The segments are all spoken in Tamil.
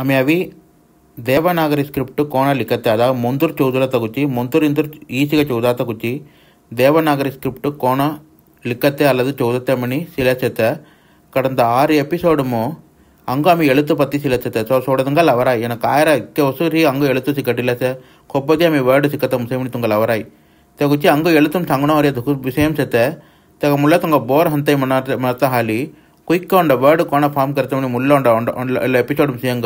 அமையாவி தேவநாகரி ஸ்கிரிப்ட் கோண லிக்கத்தை அதாவது முந்தூர் ముంతురు தகுச்சி முந்தூர் இந்தூர் ஈசிக చౌదా தகுச்சி தேவநாகரி ஸ்கிரிப்ட் கோணம் லிக்கத்தை அல்லது சில சிலச்சத்தை கடந்த ஆறு எபிசோடுமோ அங்கே அமை எழுத்து பற்றி சிலச்சத்தை ஸோ சொல்கிறதுங்கள் அவராய் எனக்கு ஆயிரம் இக்க ஒசூரி அங்கே எழுத்து சிக்கட்டில சார் கொப்பதி அமை வேர்டு சிக்கத்தை முசைமணி துங்கள் அவராய் தகுச்சி அங்கே எழுத்தும் சங்கணும் தகு விஷயம் செத்த தக முள்ள தங்க போர் ஹந்தை மனத்த மனத்த ஹாலி ಕ್ವಿಕ್ உண்ட வேர்டு ಕೋಣ ஃபார்ம் ಕರ್ತೆ ಮನೆ இல்லை ಉಂಡ சேங்க ಎಪಿಸೋಡ್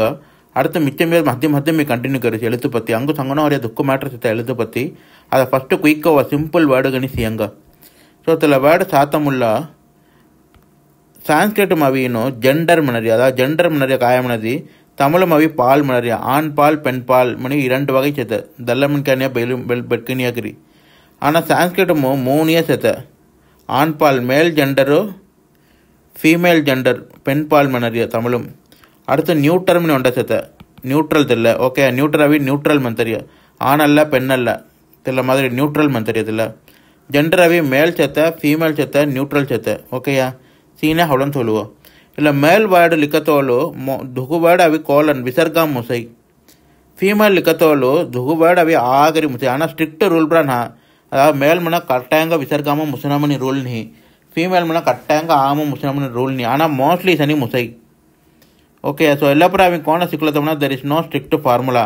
அடுத்து மிச்சம் பேர் மத்திய மத்தியம் மீ கண்டினியூ கருச்சு எழுத்து பற்றி அங்கு சங்கனா வரைய துக்கு மேட்ரு சித்த எழுத்து பற்றி அதை ஃபஸ்ட்டு குயிக்காக சிம்பிள் வேர்டு கணி ஸோ சில வேர்டு சாத்தமுள்ள சான்ஸ்கிரிட் மவியினும் ஜெண்டர் மணரி அதாவது ஜெண்டர் மணரிய காயமனதி தமிழ் மவி பால் மணரி ஆண் பால் பெண் பால் மணி இரண்டு வகை சேர்த்த தல்லமின்கானியா பெலு பெல் பெட்கினியாகிரி ஆனால் சான்ஸ்கிரிட்டமும் மூணையே சேர்த்த ஆண் பால் மேல் ஜெண்டரும் ഫീമെയിൽ ജെൻഡർ மனரிய தமிழும் அடுத்து അടുത്ത ന്യൂ ടേമിന് ഉണ്ട ചേത്ത ന്യൂട്രൽ തെല്ല ഓക്കെ ന്യൂട്രവി ന്യൂട്രൽ മന്ത്രിയ ആണല്ല பெண்ணல்ல தெரியல மாதிரி நியூட்ரல் மந்த் தெரியதில்ல ஜெண்டராகவே மேல் சேர்த்த ஃபீமேல் சேர்த்த நியூட்ரல் சேர்த்த ஓகேயா சீனா ஹவளன்னு சொல்லுவோம் இல்லை மேல் வேர்டு லிக்கத்தோலு மோ வேர்டு அவி கோலன் விசர்கா முசை ஃபீமேல் லிக்கத்தோலு வேர்டு அவி ஆகரி முசை ஆனால் ஸ்ட்ரிக்ட் ரூல் பிரான் நான் அதாவது மேல் மனா கரெக்டாக விசர்காமல் முசனாமணி ரூல் நீ ஃபீமேல் மேலே கட்டாயங்க ஆமாம் முஸ்லீம்னு ரூல் நீ ஆனால் மோஸ்ட்லி சனி முசை ஓகே ஸோ எல்லாப்பறம் அவன் கோண சிக்கலத்தோம்னா there is no strict formula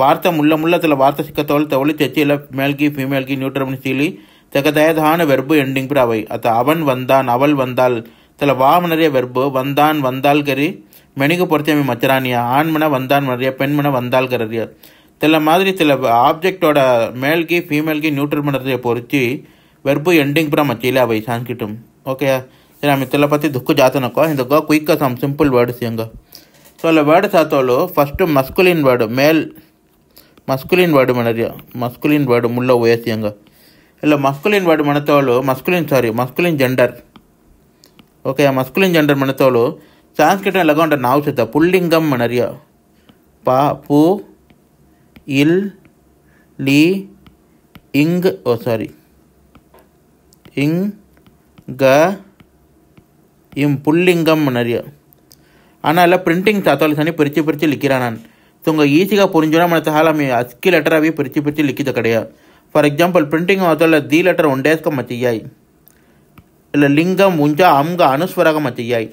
வார்த்தை முள்ள சில வார்த்தை சிக்கத்தவள் தவளி செச்சி இல்லை மேல்கி ஃபீமேல்கி நியூட்ரம்னு சீலி தக்க தயதான வெர்பு எண்டிங் பிற அவை அது அவன் வந்தான் அவள் வந்தால் சில வாம நிறைய வெர்பு வந்தான் வந்தால் கறி மெனிக்கு பொறுத்தி அவன் மச்சரானியா ஆண்மனை வந்தான் நிறைய பெண்மனை வந்தால் கரறியா சில மாதிரி சில ஆப்ஜெக்டோட மேல்கி ஃபீமேல்கி நியூட்ரல் பண்ணுறதை பொறுத்து వెర్బు ఎండింగ్ ప్రమ చీలా వై సాంకిటం ఓకే ఇలా మిత్రుల పత్తి దుఃఖ జాతనకో ఇందుకో క్విక్ సమ్ సింపుల్ వర్డ్స్ ఇంకా సో అలా వర్డ్ సాతోలు first masculine word male masculine word మన మస్కులిన్ వర్డ్ ముళ్ళ వయస్ ఇంకా ఇలా మస్కులిన్ వర్డ్ మనతోలు masculine sorry masculine gender okay masculine gender మనతోలు సాంస్కృతం ఎలాగో ఉంటుంది నావసిత పుల్లింగం మనరియా పా పు ఇల్ లీ ఇంగ్ ఓ సారీ இங்க இம் புல்லிங்கம் நிறைய ஆனால் பிரிண்டிங் தாத்தாலி சனி பிரித்து பிரித்து லிக்கிறான் நான் தூங்க ஈஸியாக புரிஞ்சோன்னா மன தகவல் அமைய அஸ்கி லெட்டராகவே பிரித்து பிரித்து லிக்கிறது கிடையாது ஃபார் எக்ஸாம்பிள் பிரிண்டிங் தாத்தாவில் தீ லெட்டர் ஒன்டேஸ்க மத்தியாய் இல்லை லிங்கம் உஞ்சா அம்க அனுஸ்வரக மத்தியாய்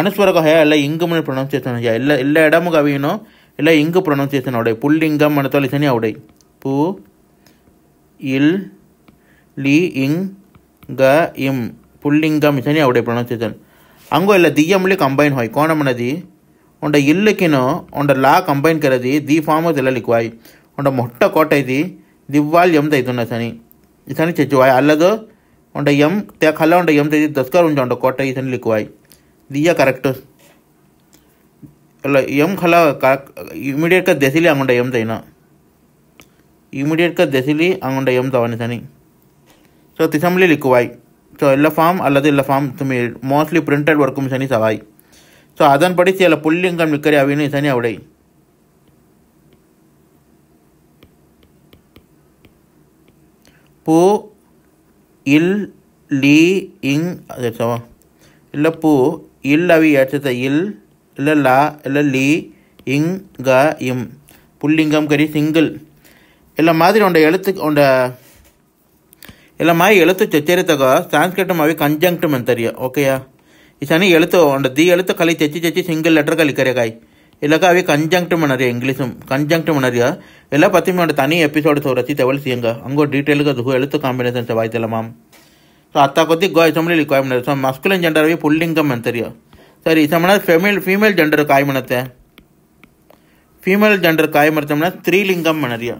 அனுஸ்வரக ஹயா இங்கு மணி ப்ரொனவுன்சேஷன் ஐயா இல்லை இல்லை இடமுக கவியணும் இல்லை இங்கு ப்ரொனவுன்சேஷன் அவுடை புல்லிங்கம் மனத்தாலி சனி அவுடை பூ இல் லி இங் ಗ ಇಮ್ ಪುಲ್ಲಿಂಗಂ ಇತನಿ ಅವಡೆ ಪ್ರೊನೌನ್ಸಿಯೇಷನ್ ಅಂಗೋ ಇಲ್ಲ ದಿಯ ಮುಳಿ ಕಂಬೈನ್ ಹೋಯ್ ಕೋಣ ಮನದಿ ಉಂಡ ಇಲ್ಲಕಿನೋ ಉಂಡ ಲಾ ಕಂಬೈನ್ ಕರದಿ ದಿ ಫಾರ್ಮ್ ಎಲ್ಲ ಲಿಕ್ವಾಯ್ ಉಂಡ ಮೊಟ್ಟ ಕೋಟೈತಿ ದಿವ್ವಾಲ್ ಎಮ್ ದೈತುನ ಸನಿ ಇತನಿ ಚೆಚ್ಚುವಾಯ್ ಅಲ್ಲದು ಉಂಡ ಎಮ್ ತ್ಯಾ ಖಲ್ಲ ಉಂಡ ಎಮ್ ದೈತಿ ದಸ್ಕರ್ ಉಂಜ ಉಂಡ ಕೋಟೈ ಇತನಿ ಲಿಕ್ವಾಯ್ ದಿಯ ಕರೆಕ್ಟ್ ಅಲ್ಲ ಎಮ್ ಖಲ ಇಮಿಡಿಯೇಟ್ ಕ ದೆಸಿಲಿ ಅಂಗೊಂಡ ಎಮ್ ದೈನ ಇಮಿಡಿಯೇಟ್ ಕ ದೆಸಿಲಿ ಅಂಗೊಂಡ ಎಮ್ ತವನಿ ಸನಿ ஸோ திசம்லி லிக்குவாய் ஸோ இல்லஃபாம் அல்லது இல்லஃபாம் துமி மோஸ்ட்லி ಪ್ರಿಂಟೆಡ್ ವರ್ಕುಂ ಸನಿ ಸವಾಯ್ ಸೊ ಅದನ್ಪಡಿ ಸಿಲ ಪುಲ್ಲಿಂಗಂ ನಿಕ್ಕರೆ ಅವಿನಿ ಸನಿ ಅವಡೈ ಪು ಇಲ್ ಲೀ ಇಂಗ್ ಅದೇ ಸವ ಇಲ್ಲ ಪು ಇಲ್ ಅವಿ ಯಾಚತ ಇಲ್ ಇಲ್ಲ ಲಾ ಇಲ್ಲ ಲೀ இங் க இம் புல்லிங்கம் கரி சிங்கிள் இல்லை மாதிரி உண்ட எழுத்து உண்ட இல்லை மாய் எழுத்து செச்சரித்தகா சான்ஸ்கிரிட்டும் அவை கன்ஜங்கும் தெரியும் ஓகேயா இசனி எழுத்து அந்த தீ எழுத்து கலி செச்சி செச்சி சிங்கிள் லெட்டர் கழிக்கிற காய் இல்லைக்கா அவை கன்ஜங்கும் நிறையா இங்கிலீஷும் கன்ஜங்கும் நிறையா இல்லை பற்றி நம்ம தனி எபிசோடு ஸோ ரசி தவல் செய்யுங்க அங்கே டீட்டெயிலுக்கு அது எழுத்து காம்பினேஷன் வாய் தெல்லாம் ஸோ அத்தா கொத்தி கோய் சமையல் கோயம்புனர் ஸோ மஸ்குலன் ஜெண்டர் அவை புல்லிங்கம் தெரியும் சரி இசமனா ஃபெமில் ஃபீமேல் ஜெண்டர் காய்மனத்தை ஃபீமேல் ஜெண்டர் காயமரத்தம்னா ஸ்ரீலிங்கம் நிறையா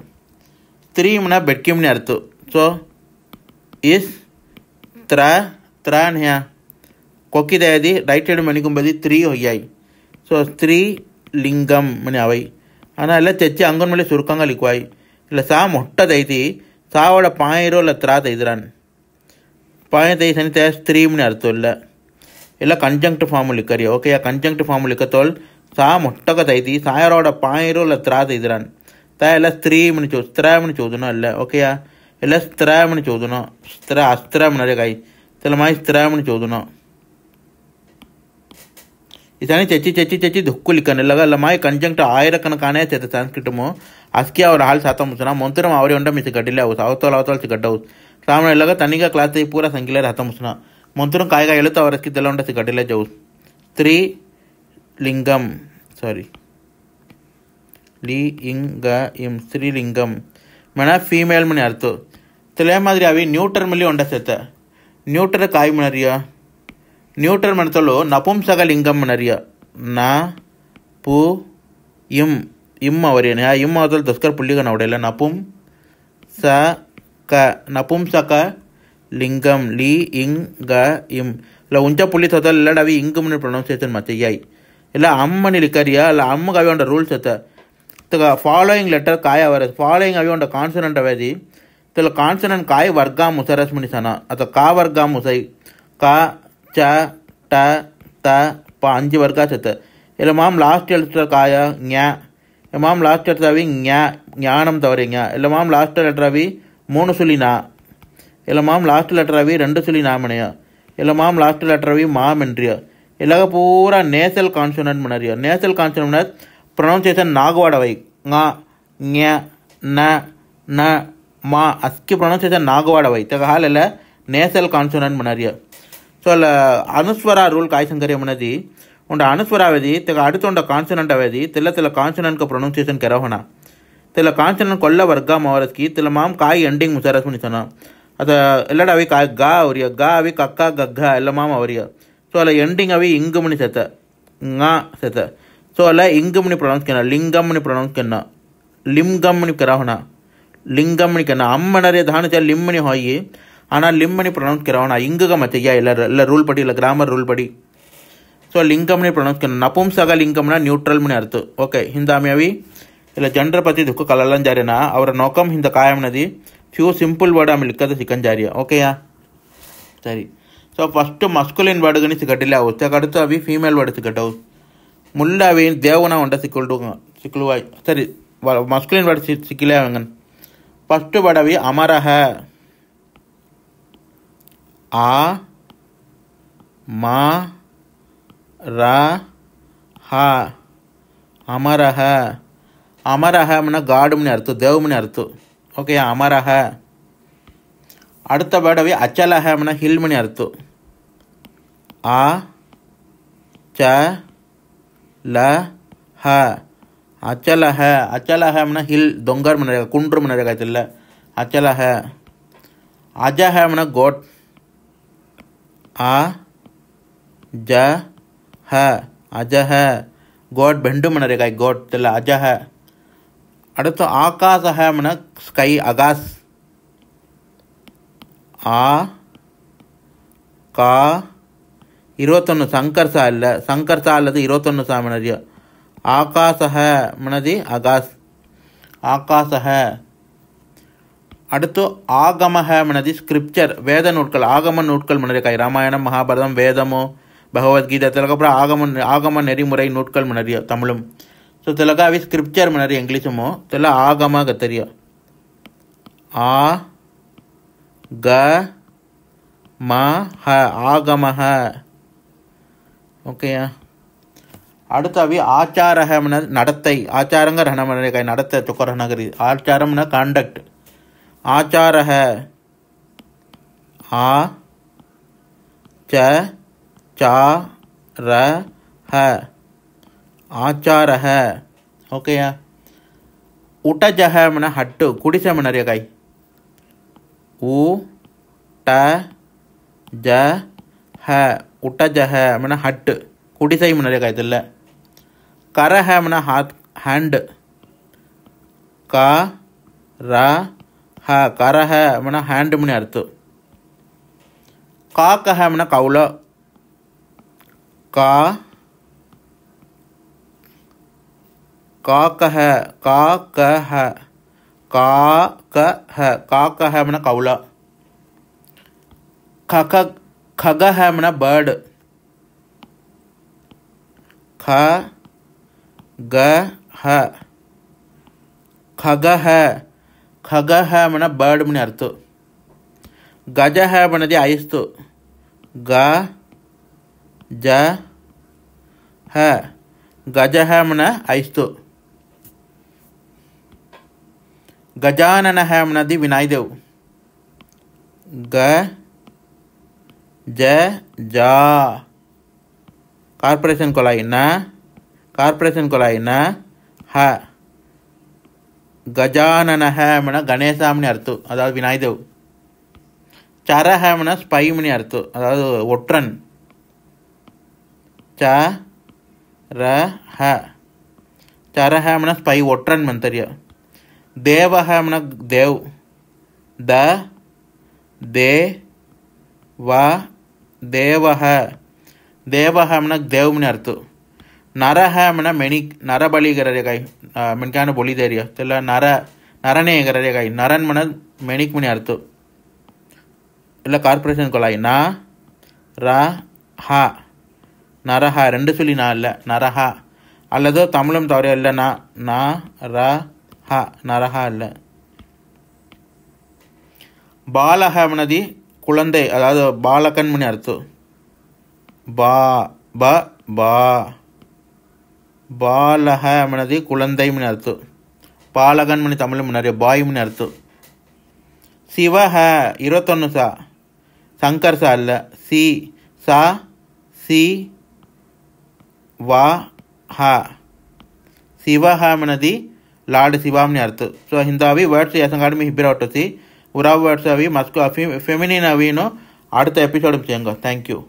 ஸ்ரீம்னா பெட்கிம்னு அர்த்தம் so is tra, tran here. கொக்கி தயாதி ரைட் சைடு மணிக்கும்பதி த்ரீ ஒய்யாய் ஸோ ஸ்த்ரீ லிங்கம் மணி அவை ஆனால் இல்லை தெச்சு அங்கன்மொழி சுருக்கங்க லிக்குவாய் இல்லை சா மொட்டை தைத்தி சாவோட பாயிரோ இல்லை த்ரா தைதுறான் பாய தை சனி தே ஸ்த்ரீம்னு அர்த்தம் இல்லை இல்லை கன்ஜங்க்ட் ஃபார்ம் லிக்கறிய ஓகே கன்ஜங்க்ட் ஃபார்ம் லிக்கத்தோல் சா மொட்டக தைத்தி சாயரோட பாயிரோ இல்லை த்ரா தைதுறான் தா இல்லை ஸ்த்ரீம்னு சோ ஸ்த்ராம்னு சோதுனா இல்லை ஓகேயா એટલે స్థిరాయమని ચૌદનો స్థిర અસ્ત્રામણ અરે తెలమాయి त्याला माय स्त्रामण ఇతని చచ్చి చచ్చి చచ్చి దుక్కులికను ఇలాగ మాయ కంజంక్ట్ ఆయిరకన కానే చేత సంస్కృతము అస్కి ఆవిడ హాల్ శాతం ముసనా మొంతరం ఆవిడ ఉండ ఇసు గడ్డిలే అవుతుంది అవతల అవతల గడ్డ అవుతు రామణ ఇలాగ తనిగా క్లాస్ పూర సంఖ్యలే రథం మంత్రం మొంతరం కాయగా ఎలుతా అవరస్కి తెల్ల ఉండ గడ్డిలే జవు స్త్రీ లింగం సారీ లింగ ఇంగ ఇం స్త్రీలింగం మన ఫీమేల్ మని అర్థం ತಲೆಯ ಮಾದರಿಯಾವಿ ನ್ಯೂಟರ್ ಮಲ್ಲಿ ಒಂಡಸೆತ ನ್ಯೂಟರ್ ಕಾಯಿ ಮನರಿಯ ನ್ಯೂಟರ್ ಮನತಲು ನಪುಂಸಕ ಲಿಂಗಂ ಮನರಿಯ ನಾ ಪು ಇಮ್ ಇಮ್ ಅವರೇನು ಆ ಇಮ್ ಅದರಲ್ಲಿ ದಸ್ಕರ್ ಪುಲ್ಲಿಗ ನೋಡಿಲ್ಲ ನಪುಂ ಸ ಕ ನಪುಂಸಕ ಲಿಂಗಂ ಲಿ ಇಂಗ್ ಗ ಇಮ್ ಇಲ್ಲ ಉಂಚ ಪುಲ್ಲಿ ತೋತಲ್ ಇಲ್ಲಡ ಅವಿ ಇಂಗ್ ಮನೆ ಪ್ರೊನೌನ್ಸಿಯೇಷನ್ ಮತ್ತೆ ಯಾಯ್ ಇಲ್ಲ ಅಮ್ಮನಿ ಲಿಕ್ಕರಿಯ ಅಲ್ಲ ಅಮ್ಮಗ ಅವಿ ಒಂಡ ರೂಲ್ಸ್ ಅತ್ತ ತಗ ಫಾಲೋಯಿಂಗ್ ಲೆಟರ್ ಕಾಯ ಅವರ ಫಾಲೋಯಿಂಗ್ ಅವಿ ಒಂಡ ಕಾನ್ಸನಂಟ್ ಅವದಿ त्याला कांचनन काय वर्गा मुसारस म्हणिसाना आता का वर्गा मुसाई का चा ட த ப அஞ்சு வர்க்கா சத்து இல்லை மாம் லாஸ்ட் லெட்டர் காயா ஞா மாம் லாஸ்ட் லெட்டராவி ஞா ஞானம் தவறிங்க இல்லை மாம் லாஸ்ட் லெட்டராவி மூணு சொல்லி நா இல்லை மாம் லாஸ்ட் லெட்டராவி ரெண்டு சொல்லி நாமனையா இல்லை மாம் லாஸ்ட் லெட்டராவி மாம் என்றியா இல்லாக பூரா நேசல் கான்சனன்ட் மனரியா நேசல் கான்சனன்ட் ப்ரொனவுன்சியேஷன் நாகுவாடவை ஙா ஞ ந ந మా అస్కి ప్రొనౌన్సేషన్ నాగవాడవై తెగ హాలెల నేసల్ కాన్సోనెంట్ మనరియ ಸೊ ಅಲ್ಲ ಅನುಸ್ವರ ರೂಲ್ ಕಾಯ್ಸಂಕರಿ ಮನದಿ ಉಂಡ ಅನುಸ್ವರ ಅವೇದಿ ತೆಗ ಅಡುತೊಂಡ ಕಾನ್ಸನಂಟ್ ಅವೇದಿ ತಿಲ್ಲ ತಿಲ್ಲ ಕಾನ್ಸನಂಟ್ ಪ್ರೊನೌನ್ಸಿಯೇಷನ್ ಕೆರಹೋಣ ತಿಲ್ಲ ಕಾನ್ಸನಂಟ್ ಕೊಲ್ಲ ವರ್ಗ ಮಾವರಸ್ಕಿ ತಿಲ್ಲ ಮಾಮ್ ಕಾಯಿ ಎಂಡಿಂಗ್ ಮುಸಾರಸ್ ಮುನಿಸೋಣ ಅದ ಎಲ್ಲಡ ಅವಿ ಕಾಯ್ ಗಾ ಅವರಿಯ ಗಾ ಅವಿ ಕಕ್ಕ ಗಗ್ಗ ಎಲ್ಲ ಮಾಮ್ ಅವರಿಯ ಸೊ ಅಲ್ಲ ಎಂಡಿಂಗ್ ಅವಿ ಇಂಗು ಮುನಿ ಸೆತ nga ಸೆತ ಸೊ ಅಲ್ಲ ಇಂಗು ಮುನಿ ಪ್ರೊನೌನ್ಸ್ ಕೆನ್ನ ಲಿಂಗಮ್ ಮುನಿ ಪ್ರೊನೌನ್ಸ್ ಕೆನ್ನ ಲಿಮ್ಗಮ್ ಮುನಿ ಕೆರಹೋಣ லிங்கம்னு கேட்டால் அம்மனரே தானுச்சா லிம்மனி ஹாயி ஆனால் லிம்மனி ப்ரொனவுன்ஸ் கிரவனா இங்குக மச்சையா இல்லை இல்லை ரூல் படி இல்லை கிராமர் ரூல் படி ஸோ லிங்கம்னே ப்ரொனவுன்ஸ் கிரணும் நப்பும் சக லிங்கம்னா நியூட்ரல்னு அர்த்தம் ஓகே ஹிந்தாமியாவி இல்லை ஜென்டரை பற்றி துக்கு கலர்லாம் ஜாரினா அவரை நோக்கம் இந்த காயம்னது ஃபியூ சிம்பிள் வேர்டு அமல் இருக்காத சிக்கன் ஜாரியா ஓகேயா சரி ஸோ ஃபஸ்ட்டு மஸ்குலின் வேர்டுகனி சிக்கட்டில் ஆகும் அடுத்து அவி ஃபீமேல் வேர்டு சிக்கட்டவு முல்லாவின் தேவனா உண்டை சிக்கல் வாய் சரி மஸ்குலின் வேர்டு சிக்கலே அவங்க ಫಸ್ಟು ಬಡವಿ ಅಮರಹ ಆ ಮಾ ರ ಹ ಅಮರಹ ಅಮರಹ ಮನ ಗಾಡುಮನೆ ಅರ್ಥ ದೇವಮನೆ ಅರ್ಥ ಓಕೆ ಅಮರಹ அடுத்த படவை அச்சலக மன ஹில்மணி அர்த்து ஆ ச ல ஹ அச்சலக அச்சலகம்னா ஹில் தொங்கர் மணி குன்று மணி இல்லை அச்சலக அஜஹம்னா கோட் ஆ ஜ ஹ அஜஹ கோட் பெண்டு மணரேகாய் கோட் இல்லை அஜஹ அடுத்து ஆகாசஹம்னா ஸ்கை அகாஸ் ஆ கா இருபத்தொன்று சங்கர் சா இல்லை சங்கர் சா அல்லது இருபத்தொன்று சாமினரியா ஆகாசக மனதி அகாஸ் ஆகாசக அடுத்து ஆகமக மனதி ஸ்கிரிப்சர் வேத நூட்கள் ஆகம நூட்கள் முன்னறிக்காய் ராமாயணம் மகாபாரதம் வேதமோ பகவத்கீதை தெலகப்புறம் ஆகம ஆகம நெறிமுறை நூட்கள் முன்னறியோ தமிழும் ஸோ தெலக அவி ஸ்கிரிப்சர் முன்னறி இங்கிலீஷுமோ தெல ஆகம கத்தரியோ ஆ க ம ஆகமக ஆகமஹ ஓகேயா அடுத்தாவி ஆச்சாரகம்ன நடத்தை ஆச்சாரங்க ரணமனை நடத்த நகரி ஆச்சாரம்ன கண்டக்ட் ஆச்சாரக ஆ ச சா ர ஹ ஆச்சாரக ஓகேயா உடஜகமன ஹட்டு குடிசமனரிய கை உ ட ஜ ஹ உடஜக அப்படின்னா ஹட்டு குடிசை முன்னரே காய்த்தல்ல කරහැමන හැන්ඩ කරහ කරහැමන හැන්ඩමන අර්ථ කාකහැමන කවුල කා කාකහ කාකහ කාකහ කාකහැමන කවුල කක කගහැමන බඩ් කා ग खग मैं बर्ड मैंने अर्थ गज है मैंने आयुस्त ग गज है मैंने आयुस्त गजानन है मैंने विनायदेव ग ज जा कॉर्पोरेशन कॉलाई ना कॉर्पोरेशन को ह गजानन हम गणेश अर्थ अनायदेव चर हम स्पैमी अर्थ अट्रन च र ह चर हम स्पै ओट्रन मंत्री देव हम देव द दे व देव देव हम देवमी अर्थ நரஹம்னா மெனி நரபலிகிறகாய் மென்கான பொலி தேரியா தெல்ல நர நரனேகிறகாய் நரன் மன மெனிக் மணி அர்த்தம் இல்லை கார்பரேஷன் கொலாய் நா ரா ஹா நரஹா ரெண்டு சொல்லி நான் இல்லை நரஹா அல்லது தமிழும் தவிர இல்லை நா நா ரா ஹா நரஹா இல்லை பாலஹம்னதி குழந்தை அதாவது பாலகன் மணி அர்த்தம் பா ப பா అని అర్థం குழந்தைம்னு అని తమిళ మనరే முன்னாரு అని అర్థం శివహ ఇరవై சா சங்கர் சா అల్ల சி సా சி వా హ శివహ అనేది లార్డ్ శివామ్ని అర్థం సో హిందా అవి వర్డ్స్ ఏసంగాడు మీ హిబ్బిర్ అవుతుంది ఉరావు వర్డ్స్ అవి మస్కు ఫెమినిన్ అవి ఆడుతా ఎపిసోడ్ చేయంగా థ్యాంక్ యూ